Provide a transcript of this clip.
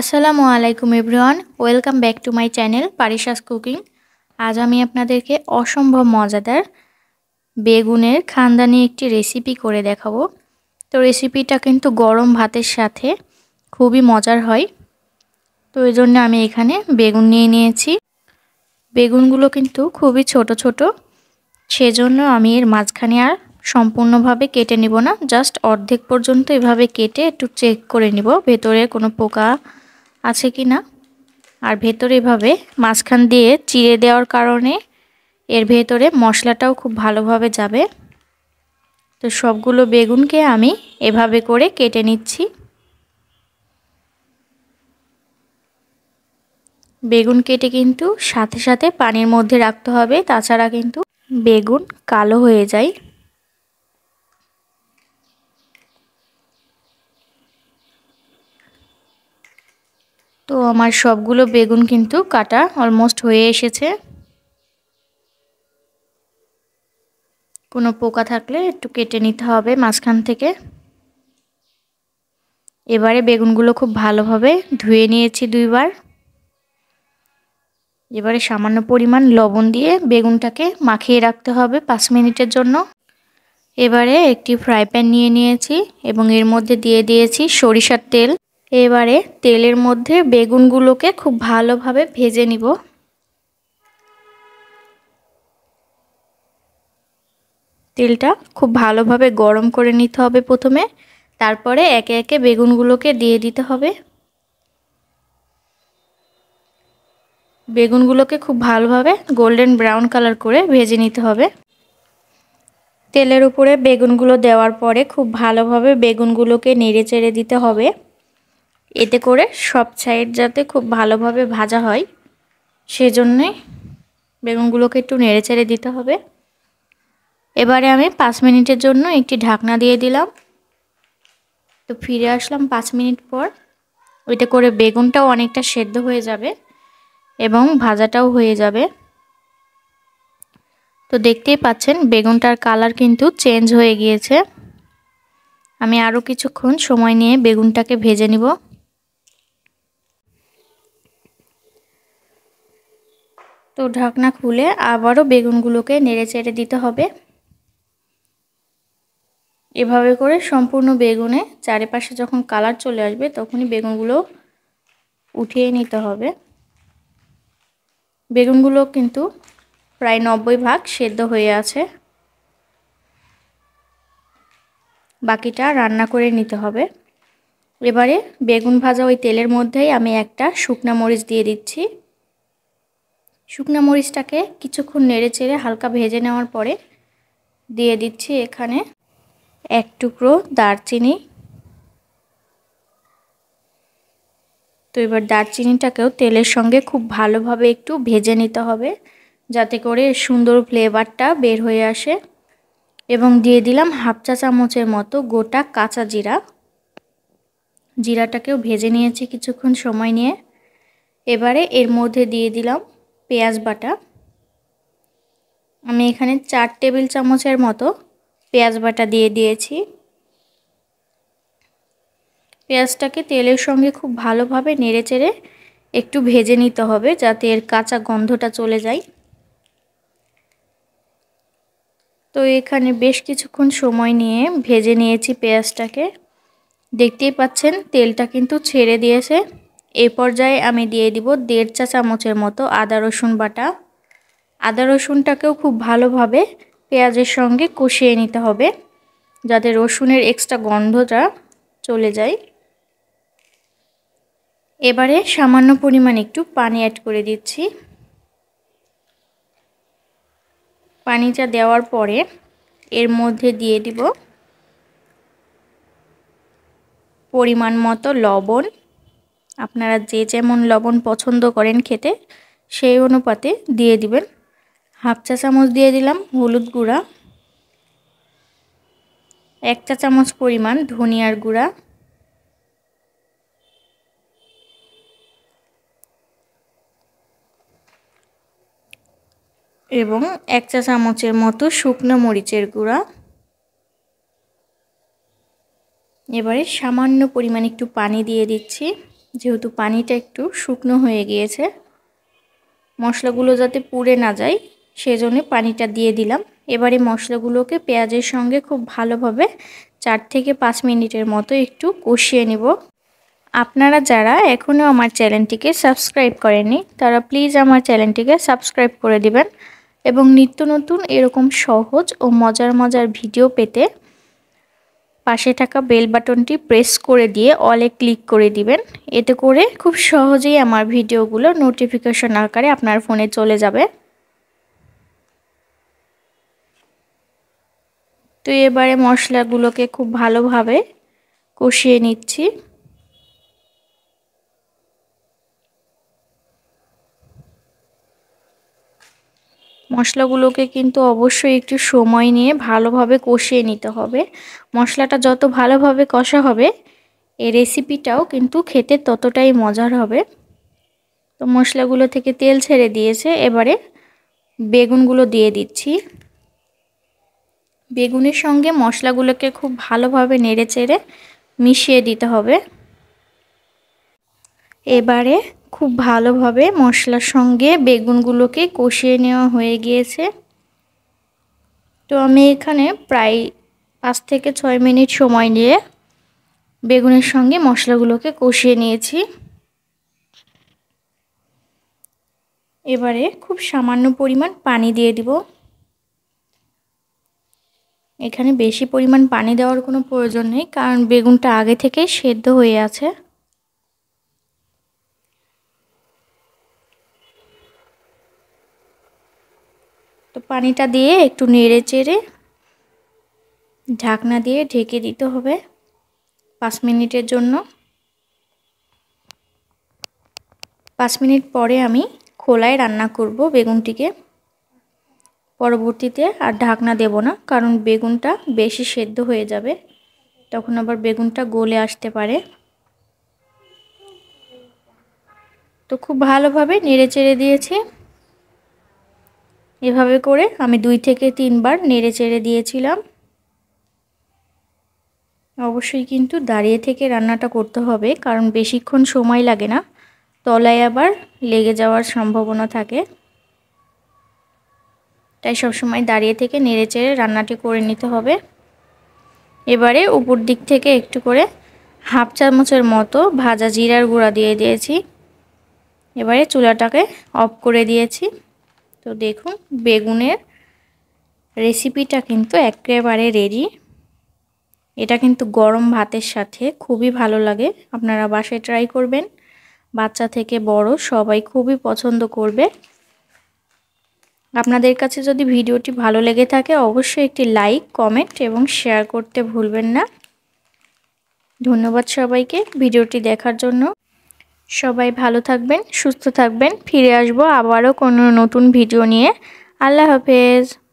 আসসালামু আলাইকুম everyone welcome back to my channel precious cooking আজ আমি আপনাদেরকে অসম্ভব মজাদার বেগুনের খানদানি একটি রেসিপি করে দেখাবো তো রেসিপিটা কিন্তু গরম ভাতের সাথে খুবই মজার হয় তো এই জন্য আমি এখানে বেগুন নিয়ে নিয়েছি বেগুনগুলো কিন্তু খুবই ছোট ছোট সেজন্য আমি এর মাঝখানে আর সম্পূর্ণভাবে কেটে নিব না জাস্ট অর্ধেক পর্যন্ত এভাবে কেটে একটু চেক করে নিব ভেতরে কোনো পোকা আছে কি না আর ভেতরে এভাবে মাঝখান দিয়ে চিড়ে দেওয়ার কারণে এর ভেতরে মশলাটাও খুব ভালোভাবে যাবে তো সবগুলো বেগুনকে আমি এভাবে করে কেটে নিচ্ছি বেগুন কেটে কিন্তু সাথে সাথে পানির মধ্যে রাখতে হবে তাছাড়া কিন্তু বেগুন কালো হয়ে যায় তো আমার সবগুলো বেগুন কিন্তু কাটা অলমোস্ট হয়ে এসেছে কোনো পোকা থাকলে একটু কেটে নিতে হবে মাঝখান থেকে এবারে বেগুনগুলো খুব ভালোভাবে ধুয়ে নিয়েছি দুইবার এবারে সামান্য পরিমাণ লবণ দিয়ে বেগুনটাকে মাখিয়ে রাখতে হবে পাঁচ মিনিটের জন্য এবারে একটি ফ্রাই প্যান নিয়ে নিয়েছি এবং এর মধ্যে দিয়ে দিয়েছি সরিষার তেল এবারে তেলের মধ্যে বেগুনগুলোকে খুব ভালোভাবে ভেজে নিব তেলটা খুব ভালোভাবে গরম করে নিতে হবে প্রথমে তারপরে একে একে বেগুনগুলোকে দিয়ে দিতে হবে বেগুনগুলোকে খুব ভালোভাবে গোল্ডেন ব্রাউন কালার করে ভেজে নিতে হবে তেলের উপরে বেগুনগুলো দেওয়ার পরে খুব ভালোভাবে বেগুনগুলোকে নেড়ে চেড়ে দিতে হবে এতে করে সব সাইড যাতে খুব ভালোভাবে ভাজা হয় সেজন্যে বেগুনগুলোকে একটু নেড়ে ছেড়ে দিতে হবে এবারে আমি পাঁচ মিনিটের জন্য একটি ঢাকনা দিয়ে দিলাম তো ফিরে আসলাম পাঁচ মিনিট পর ওইটা করে বেগুনটাও অনেকটা সেদ্ধ হয়ে যাবে এবং ভাজাটাও হয়ে যাবে তো দেখতেই পাচ্ছেন বেগুনটার কালার কিন্তু চেঞ্জ হয়ে গিয়েছে আমি আরও কিছুক্ষণ সময় নিয়ে বেগুনটাকে ভেজে নিব তো ঢাকনা খুলে আবারও বেগুনগুলোকে নেড়ে চেড়ে দিতে হবে এভাবে করে সম্পূর্ণ বেগুনে চারিপাশে যখন কালার চলে আসবে তখনই বেগুনগুলো উঠিয়ে নিতে হবে বেগুনগুলো কিন্তু প্রায় নব্বই ভাগ সেদ্ধ হয়ে আছে বাকিটা রান্না করে নিতে হবে এবারে বেগুন ভাজা ওই তেলের মধ্যেই আমি একটা শুকনা মরিচ দিয়ে দিচ্ছি শুকনো মরিচটাকে কিছুক্ষণ নেড়ে চেড়ে হালকা ভেজে নেওয়ার পরে দিয়ে দিচ্ছি এখানে এক টুকরো দারচিনি তো এবার দারচিনিটাকেও তেলের সঙ্গে খুব ভালোভাবে একটু ভেজে নিতে হবে যাতে করে সুন্দর ফ্লেভারটা বের হয়ে আসে এবং দিয়ে দিলাম হাফ চা চামচের মতো গোটা কাঁচা জিরা জিরাটাকেও ভেজে নিয়েছি কিছুক্ষণ সময় নিয়ে এবারে এর মধ্যে দিয়ে দিলাম পেঁয়াজ বাটা আমি এখানে চার টেবিল চামচের মতো পেঁয়াজ বাটা দিয়ে দিয়েছি পেঁয়াজটাকে তেলের সঙ্গে খুব ভালোভাবে নেড়েচেড়ে একটু ভেজে নিতে হবে যাতে এর কাঁচা গন্ধটা চলে যায় তো এখানে বেশ কিছুক্ষণ সময় নিয়ে ভেজে নিয়েছি পেঁয়াজটাকে দেখতেই পাচ্ছেন তেলটা কিন্তু ছেড়ে দিয়েছে এই পর্যায়ে আমি দিয়ে দিব দেড় চা চামচের মতো আদা রসুন বাটা আদা রসুনটাকেও খুব ভালোভাবে পেঁয়াজের সঙ্গে কষিয়ে নিতে হবে যাতে রসুনের এক্সট্রা গন্ধটা চলে যায় এবারে সামান্য পরিমাণ একটু পানি অ্যাড করে দিচ্ছি পানিটা দেওয়ার পরে এর মধ্যে দিয়ে দিব পরিমাণ মতো লবণ আপনারা যে যেমন লবণ পছন্দ করেন খেতে সেই অনুপাতে দিয়ে দিবেন হাফ চা চামচ দিয়ে দিলাম হলুদ গুঁড়া এক চা চামচ পরিমাণ ধনিয়ার গুঁড়া এবং এক চা চামচের মতো শুকনো মরিচের গুঁড়া এবারে সামান্য পরিমাণ একটু পানি দিয়ে দিচ্ছি যেহেতু পানিটা একটু শুকনো হয়ে গিয়েছে মশলাগুলো যাতে পুড়ে না যায় সেজন্য পানিটা দিয়ে দিলাম এবারে মশলাগুলোকে পেঁয়াজের সঙ্গে খুব ভালোভাবে চার থেকে পাঁচ মিনিটের মতো একটু কষিয়ে নিব আপনারা যারা এখনও আমার চ্যানেলটিকে সাবস্ক্রাইব করেনি তারা প্লিজ আমার চ্যানেলটিকে সাবস্ক্রাইব করে দিবেন এবং নিত্য নতুন এরকম সহজ ও মজার মজার ভিডিও পেতে পাশে থাকা বেল বাটনটি প্রেস করে দিয়ে অলে ক্লিক করে দিবেন এতে করে খুব সহজেই আমার ভিডিওগুলো নোটিফিকেশন আকারে আপনার ফোনে চলে যাবে তো এবারে মশলাগুলোকে খুব ভালোভাবে কষিয়ে নিচ্ছি মশলাগুলোকে কিন্তু অবশ্যই একটু সময় নিয়ে ভালোভাবে কষিয়ে নিতে হবে মশলাটা যত ভালোভাবে কষা হবে এই রেসিপিটাও কিন্তু খেতে ততটাই মজার হবে তো মশলাগুলো থেকে তেল ছেড়ে দিয়েছে এবারে বেগুনগুলো দিয়ে দিচ্ছি বেগুনের সঙ্গে মশলাগুলোকে খুব ভালোভাবে নেড়ে চেড়ে মিশিয়ে দিতে হবে এবারে খুব ভালোভাবে মশলার সঙ্গে বেগুনগুলোকে কষিয়ে নেওয়া হয়ে গিয়েছে তো আমি এখানে প্রায় পাঁচ থেকে ছয় মিনিট সময় নিয়ে বেগুনের সঙ্গে মশলাগুলোকে কষিয়ে নিয়েছি এবারে খুব সামান্য পরিমাণ পানি দিয়ে দিব এখানে বেশি পরিমাণ পানি দেওয়ার কোনো প্রয়োজন নেই কারণ বেগুনটা আগে থেকে সেদ্ধ হয়ে আছে তো পানিটা দিয়ে একটু নেড়ে চেড়ে ঢাকনা দিয়ে ঢেকে দিতে হবে পাঁচ মিনিটের জন্য পাঁচ মিনিট পরে আমি খোলায় রান্না করব বেগুনটিকে পরবর্তীতে আর ঢাকনা দেব না কারণ বেগুনটা বেশি সেদ্ধ হয়ে যাবে তখন আবার বেগুনটা গলে আসতে পারে তো খুব ভালোভাবে নেড়ে চেড়ে দিয়েছি এভাবে করে আমি দুই থেকে তিনবার নেড়ে চেড়ে দিয়েছিলাম অবশ্যই কিন্তু দাঁড়িয়ে থেকে রান্নাটা করতে হবে কারণ বেশিক্ষণ সময় লাগে না তলায় আবার লেগে যাওয়ার সম্ভাবনা থাকে তাই সবসময় দাঁড়িয়ে থেকে নেড়ে চেড়ে রান্নাটি করে নিতে হবে এবারে উপর দিক থেকে একটু করে হাফ চামচের মতো ভাজা জিরার গুঁড়া দিয়ে দিয়েছি এবারে চুলাটাকে অফ করে দিয়েছি তো দেখুন বেগুনের রেসিপিটা কিন্তু একেবারে রেডি এটা কিন্তু গরম ভাতের সাথে খুবই ভালো লাগে আপনারা বাসায় ট্রাই করবেন বাচ্চা থেকে বড় সবাই খুবই পছন্দ করবে আপনাদের কাছে যদি ভিডিওটি ভালো লেগে থাকে অবশ্যই একটি লাইক কমেন্ট এবং শেয়ার করতে ভুলবেন না ধন্যবাদ সবাইকে ভিডিওটি দেখার জন্য সবাই ভালো থাকবেন সুস্থ থাকবেন ফিরে আসবো আবারও কোনো নতুন ভিডিও নিয়ে আল্লাহ হাফেজ